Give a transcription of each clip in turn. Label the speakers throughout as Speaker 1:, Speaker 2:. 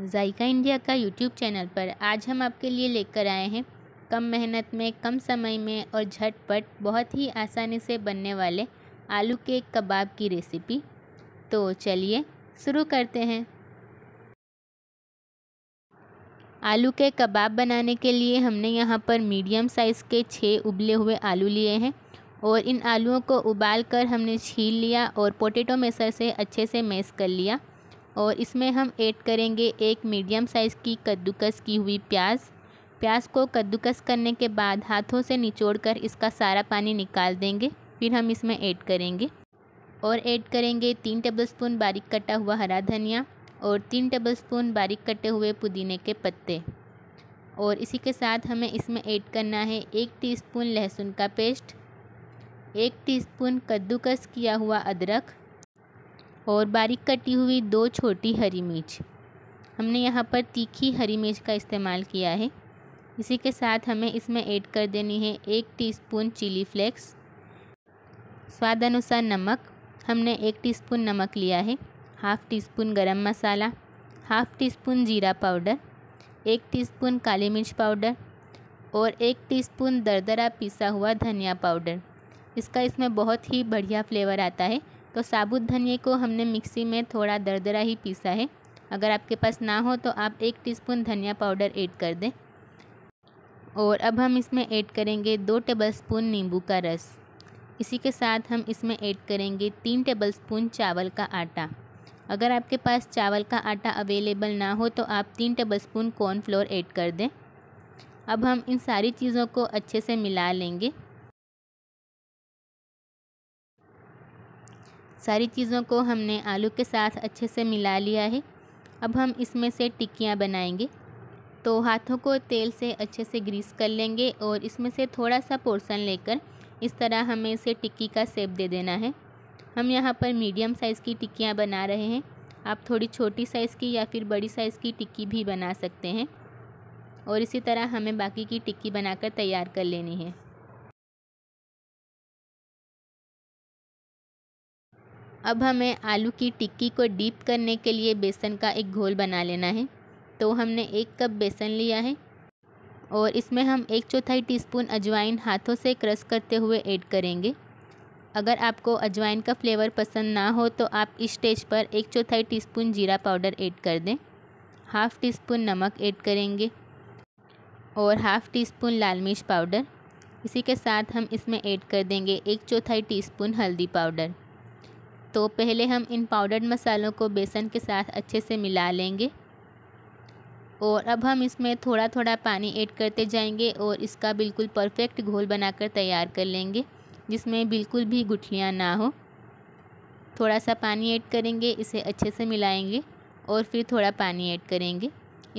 Speaker 1: जायका India का YouTube channel पर आज हम आपके लिए लेकर आए हैं कम मेहनत में कम समय में और झटपट बहुत ही आसानी से बनने वाले आलू के कबाब की रेसिपी तो चलिए शुरू करते हैं आलू के कबाब बनाने के लिए हमने यहाँ पर मीडियम साइज़ के छः उबले हुए आलू लिए हैं और इन आलुओं को उबाल कर हमने छील लिया और पोटैटो मेसर से अच्छे से मैस कर लिया और इसमें हम ऐड करेंगे एक मीडियम साइज़ की कद्दूकस की हुई प्याज प्याज को कद्दूकस करने के बाद हाथों से निचोड़कर इसका सारा पानी निकाल देंगे फिर हम इसमें ऐड करेंगे और ऐड करेंगे तीन टेबलस्पून बारीक कटा हुआ हरा धनिया और तीन टेबलस्पून बारीक कटे हुए पुदीने के पत्ते और इसी के साथ हमें इसमें ऐड करना है एक टीस्पून लहसुन का पेस्ट एक टीस्पून कद्दूकस किया हुआ अदरक और बारीक कटी हुई दो छोटी हरी मिर्च हमने यहाँ पर तीखी हरी मिर्च का इस्तेमाल किया है इसी के साथ हमें इसमें ऐड कर देनी है एक टीस्पून चिली फ्लेक्स स्वाद अनुसार नमक हमने एक टीस्पून नमक लिया है half teaspoon garam masala half teaspoon जीरा पाउडर एक टीस्पून काली मिर्च पाउडर और एक टीस्पून दरदरा पिसा हुआ धनिया पाउडर इसका इसमें बहुत ही बढ़िया फ्लेवर आता है तो साबुत धनिए को हमने मिक्सी में थोड़ा दरदरा ही पीसा है अगर आपके पास ना हो तो आप एक टीस्पून धनिया पाउडर ऐड कर दें और अब हम इसमें ऐड करेंगे दो टेबलस्पून नींबू का रस इसी के साथ हम इसमें ऐड करेंगे तीन टेबलस्पून चावल का आटा अगर आपके पास चावल का आटा अवेलेबल ना हो तो आप तीन टेबलस्पून कॉर्नफ्लोर ऐड कर दें अब हम इन सारी चीज़ों को अच्छे से मिला लेंगे सारी चीज़ों को हमने आलू के साथ अच्छे से मिला लिया है अब हम इसमें से टिक्कियाँ बनाएंगे तो हाथों को तेल से अच्छे से ग्रीस कर लेंगे और इसमें से थोड़ा सा पोर्शन लेकर इस तरह हमें इसे टिक्की का सेप दे देना है हम यहाँ पर मीडियम साइज़ की टिक्कियाँ बना रहे हैं आप थोड़ी छोटी साइज़ की या फिर बड़ी साइज़ की टिक्की भी बना सकते हैं और इसी तरह हमें बाकी की टिक्की बनाकर तैयार कर लेनी है अब हमें आलू की टिक्की को डीप करने के लिए बेसन का एक घोल बना लेना है तो हमने एक कप बेसन लिया है और इसमें हम एक चौथाई टीस्पून अजवाइन हाथों से क्रश करते हुए ऐड करेंगे अगर आपको अजवाइन का फ्लेवर पसंद ना हो तो आप इस स्टेज पर एक चौथाई टीस्पून जीरा पाउडर ऐड कर दें हाफ़ टी स्पून नमक ऐड करेंगे और हाफ़ टी स्पून लाल मिर्च पाउडर इसी के साथ हम इसमें ऐड कर देंगे एक चौथाई टीस्पून हल्दी पाउडर तो पहले हम इन पाउडर्ड मसालों को बेसन के साथ अच्छे से मिला लेंगे और अब हम इसमें थोड़ा थोड़ा पानी ऐड करते जाएंगे और इसका बिल्कुल परफेक्ट घोल बनाकर तैयार कर लेंगे जिसमें बिल्कुल भी गुठलियाँ ना हो थोड़ा सा पानी ऐड करेंगे इसे अच्छे से मिलाएंगे और फिर थोड़ा पानी ऐड करेंगे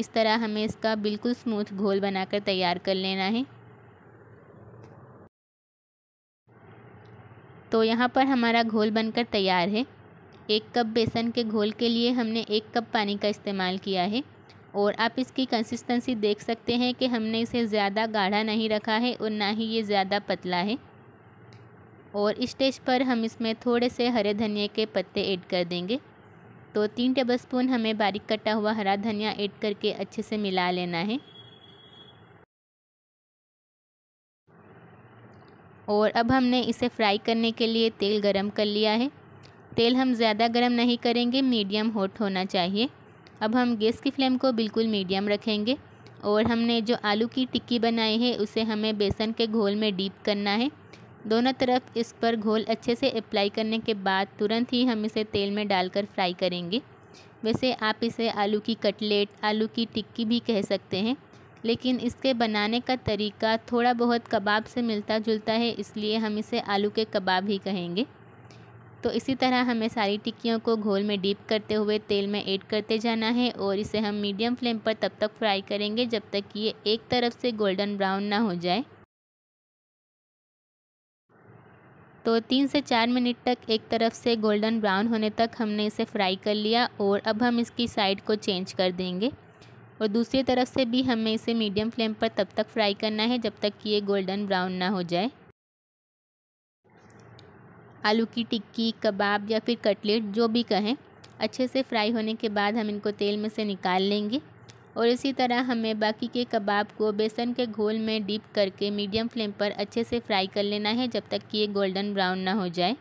Speaker 1: इस तरह हमें इसका बिल्कुल स्मूथ घोल बनाकर तैयार कर लेना है तो यहाँ पर हमारा घोल बनकर तैयार है एक कप बेसन के घोल के लिए हमने एक कप पानी का इस्तेमाल किया है और आप इसकी कंसिस्टेंसी देख सकते हैं कि हमने इसे ज़्यादा गाढ़ा नहीं रखा है और ना ही ये ज़्यादा पतला है और स्टेज पर हम इसमें थोड़े से हरे धनिया के पत्ते ऐड कर देंगे तो तीन टेबलस्पून हमें बारीक कटा हुआ हरा धनिया ऐड करके अच्छे से मिला लेना है और अब हमने इसे फ्राई करने के लिए तेल गरम कर लिया है तेल हम ज़्यादा गरम नहीं करेंगे मीडियम हॉट होना चाहिए अब हम गैस की फ्लेम को बिल्कुल मीडियम रखेंगे और हमने जो आलू की टिक्की बनाई है उसे हमें बेसन के घोल में डीप करना है दोनों तरफ इस पर घोल अच्छे से अप्लाई करने के बाद तुरंत ही हम इसे तेल में डालकर फ्राई करेंगे वैसे आप इसे आलू की कटलेट आलू की टिक्की भी कह सकते हैं लेकिन इसके बनाने का तरीका थोड़ा बहुत कबाब से मिलता जुलता है इसलिए हम इसे आलू के कबाब ही कहेंगे तो इसी तरह हमें सारी टिक्कियों को घोल में डीप करते हुए तेल में ऐड करते जाना है और इसे हम मीडियम फ्लेम पर तब तक फ्राई करेंगे जब तक कि ये एक तरफ से गोल्डन ब्राउन ना हो जाए तो तीन से चार मिनट तक एक तरफ से गोल्डन ब्राउन होने तक हमने इसे फ्राई कर लिया और अब हम इसकी साइड को चेंज कर देंगे और दूसरी तरफ से भी हमें इसे मीडियम फ्लेम पर तब तक फ्राई करना है जब तक कि ये गोल्डन ब्राउन ना हो जाए आलू की टिक्की कबाब या फिर कटलेट जो भी कहें अच्छे से फ्राई होने के बाद हम इनको तेल में से निकाल लेंगे और इसी तरह हमें बाकी के कबाब को बेसन के घोल में डीप करके मीडियम फ्लेम पर अच्छे से फ्राई कर लेना है जब तक कि ये गोल्डन ब्राउन ना हो जाए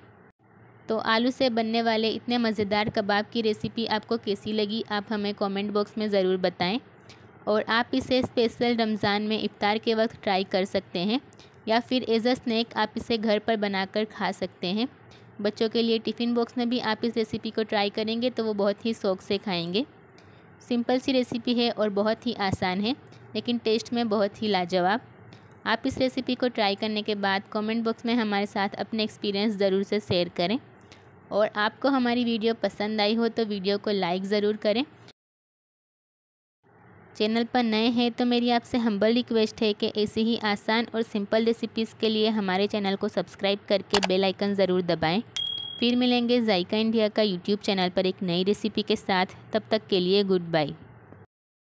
Speaker 1: तो आलू से बनने वाले इतने मज़ेदार कबाब की रेसिपी आपको कैसी लगी आप हमें कमेंट बॉक्स में ज़रूर बताएं और आप इसे स्पेशल रमज़ान में इफ़ार के वक्त ट्राई कर सकते हैं या फिर एज अ स्नैक आप इसे घर पर बनाकर खा सकते हैं बच्चों के लिए टिफ़िन बॉक्स में भी आप इस रेसिपी को ट्राई करेंगे तो वो बहुत ही शौक से खाएँगे सिंपल सी रेसिपी है और बहुत ही आसान है लेकिन टेस्ट में बहुत ही लाजवाब आप इस रेसिपी को ट्राई करने के बाद कमेंट बॉक्स में हमारे साथ अपने एक्सपीरियंस ज़रूर से शेयर करें और आपको हमारी वीडियो पसंद आई हो तो वीडियो को लाइक ज़रूर करें चैनल पर नए हैं तो मेरी आपसे हम्बल रिक्वेस्ट है कि ऐसी ही आसान और सिंपल रेसिपीज़ के लिए हमारे चैनल को सब्सक्राइब करके बेल आइकन ज़रूर दबाएं फिर मिलेंगे जायका इंडिया का यूट्यूब चैनल पर एक नई रेसिपी के साथ तब तक के लिए गुड बाय